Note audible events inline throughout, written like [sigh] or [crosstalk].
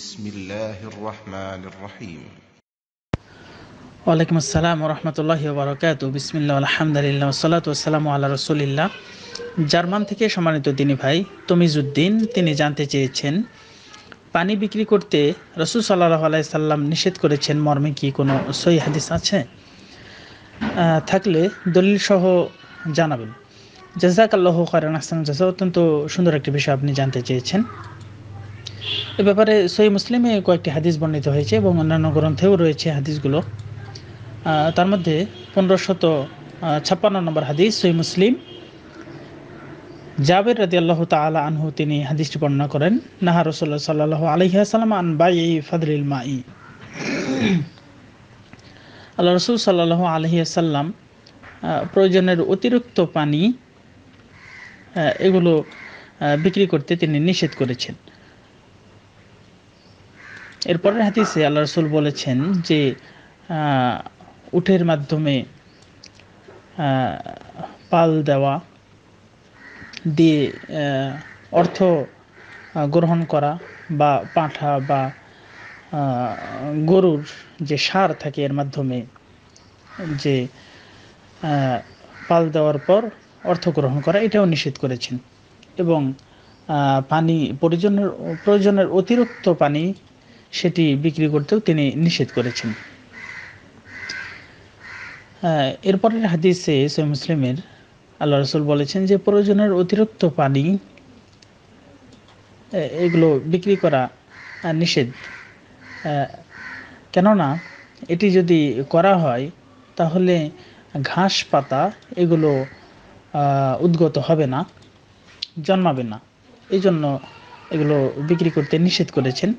بسم الله الرحمن الرحيم German থেকে সম্মানিত তিনি ভাই তমিজুদ্দিন তিনি জানতে চেয়েছেন পানি বিক্রি করতে রসুল সাল্লাহ আলাইসাল্লাম নিষেধ করেছেন মর্মে কি কোনো সই হাদিস আছে থাকলে দলিল সহ জানাবেন জাজাক আল্লাহ আসান জাজা অত্যন্ত সুন্দর একটি বিষয় আপনি জানতে চেয়েছেন এ ব্যাপারে সই মুসলিমে কয়েকটি হাদিস বর্ণিত হয়েছে এবং অন্যান্য গ্রন্থেও রয়েছে হাদিসগুলো তার মধ্যে পনেরোশত ছাপ্পান্ন নম্বর হাদিস সই মুসলিম জাবের রাজি আল্লাহ তালা আনহু তিনি হাদিসটি বর্ণনা করেন নাহা রসল্লা সাল্লাহ আলহিহাসাল্লাম আন বাই মা মাই আল্লাহ রসুল সাল্লাহ আলহিহাসাল্লাম প্রয়োজনের অতিরিক্ত পানি এগুলো বিক্রি করতে তিনি নিষেধ করেছেন এরপরের হাতিসে আল্লাহ রসুল বলেছেন যে উঠের মাধ্যমে পাল দেওয়া দিয়ে অর্থ গ্রহণ করা বা পাঁঠা বা গরুর যে সার থাকে এর মাধ্যমে যে পাল দেওয়ার পর অর্থ গ্রহণ করা এটাও নিষেধ করেছেন এবং পানি প্রয়োজনের প্রয়োজনের অতিরিক্ত পানি সেটি বিক্রি করতেও তিনি নিষেধ করেছেন হ্যাঁ, এরপরের হাদিসে সৈ মুসলিমের আল্লাহ রসুল বলেছেন যে প্রয়োজনের অতিরিক্ত পানি এগুলো বিক্রি করা নিষেধ কেননা এটি যদি করা হয় তাহলে ঘাস পাতা এগুলো উদ্গত হবে না জন্মাবে না এই জন্য এগুলো বিক্রি করতে নিষেধ করেছেন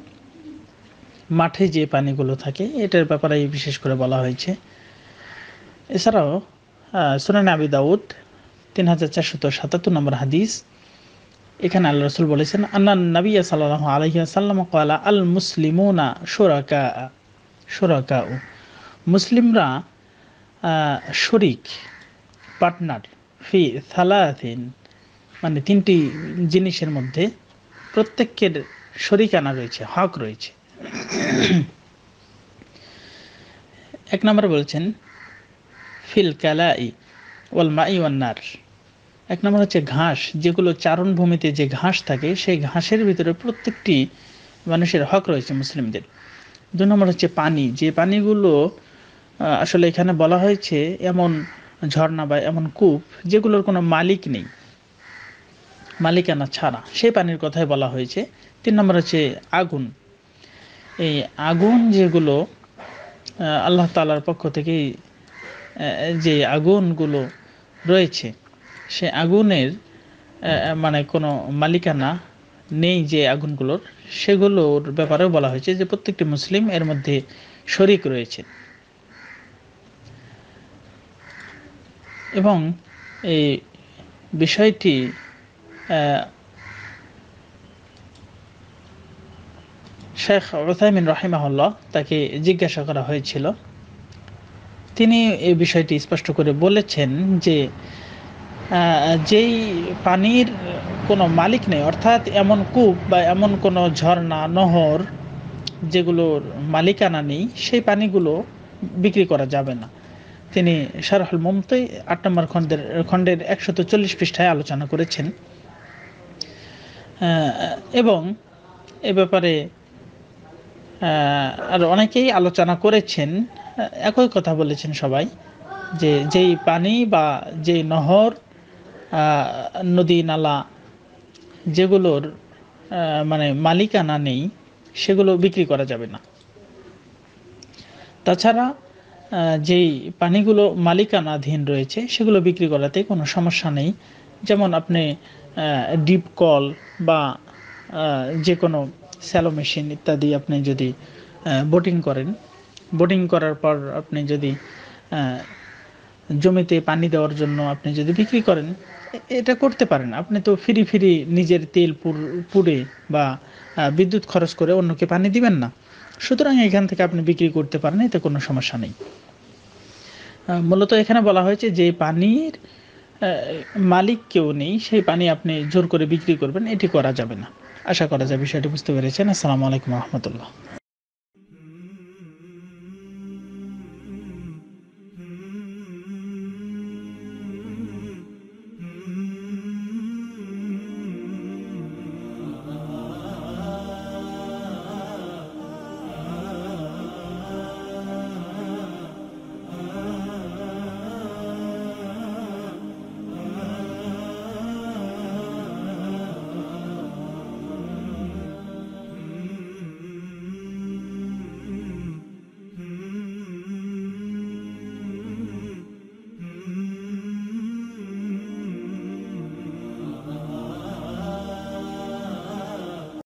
মাঠে যে পানিগুলো থাকে এটার ব্যাপারে বিশেষ করে বলা হয়েছে এছাড়াও সুনান আবি দাউদ তিন হাজার চারশত সাতাত্তর নম্বর হাদিস এখানে আল্লাহ রসুল বলেছেন আল্লাহ নবী সাল্লাহ আলহিয়াসাল্লাম কালা আল মুসলিমুনা সোরাকা সোরাকা মুসলিমরা শরিক পার্টনার ফি সালাহিন মানে তিনটি জিনিসের মধ্যে প্রত্যেকের শরিকানা রয়েছে হক রয়েছে [coughs] এক নম্বর বলছেন ফিল ক্যালাই ওয়াল মাই ওয়ান্নার এক নম্বর হচ্ছে ঘাস যেগুলো চারণভূমিতে যে ঘাস থাকে সেই ঘাসের ভিতরে প্রত্যেকটি মানুষের হক রয়েছে মুসলিমদের দু নম্বর হচ্ছে পানি যে পানিগুলো আসলে এখানে বলা হয়েছে এমন ঝর্ণা বা এমন কূপ যেগুলোর কোনো মালিক নেই মালিকানা ছাড়া সেই পানির কথাই বলা হয়েছে তিন নম্বর হচ্ছে আগুন এই আগুন যেগুলো আল্লাহ তালার পক্ষ থেকেই যে আগুনগুলো রয়েছে সে আগুনের মানে কোনো মালিকানা নেই যে আগুনগুলোর সেগুলোর ব্যাপারেও বলা হয়েছে যে প্রত্যেকটি মুসলিম এর মধ্যে শরিক রয়েছে এবং এই বিষয়টি শেখ ওসাইমিন রাহিমাহুল্লাহ তাকে জিজ্ঞাসা করা হয়েছিল তিনি এ বিষয়টি স্পষ্ট করে বলেছেন যে যেই পানির কোনো মালিক নেই অর্থাৎ এমন কূপ বা এমন কোনো ঝর্ণা নহর যেগুলোর মালিকানা নেই সেই পানিগুলো বিক্রি করা যাবে না তিনি শারহল মুমতাই আট নম্বর খণ্ডের খণ্ডের একশত চল্লিশ পৃষ্ঠায় আলোচনা করেছেন এবং এ ব্যাপারে আর অনেকেই আলোচনা করেছেন একই কথা বলেছেন সবাই যে যেই পানি বা যেই নহর নদী নালা যেগুলোর মানে মালিকানা নেই সেগুলো বিক্রি করা যাবে না তাছাড়া যেই পানিগুলো মালিকানাধীন রয়েছে সেগুলো বিক্রি করাতে কোনো সমস্যা নেই যেমন আপনি ডিপ কল বা যে কোনো স্যালো মেশিন ইত্যাদি আপনি যদি বোটিং করেন বোটিং করার পর আপনি যদি জমিতে পানি দেওয়ার জন্য আপনি যদি বিক্রি করেন এটা করতে পারেন আপনি তো ফিরি ফিরি নিজের তেল পুড়ে বা বিদ্যুৎ খরচ করে অন্যকে পানি দিবেন না সুতরাং এখান থেকে আপনি বিক্রি করতে পারেন এতে কোনো সমস্যা নেই মূলত এখানে বলা হয়েছে যে পানির মালিক কেউ নেই সেই পানি আপনি জোর করে বিক্রি করবেন এটি করা যাবে না আশা করা যায় বিষয়টি বুঝতে পেরেছেন আসসালামু আলাইকুম রহমতুল্লাহ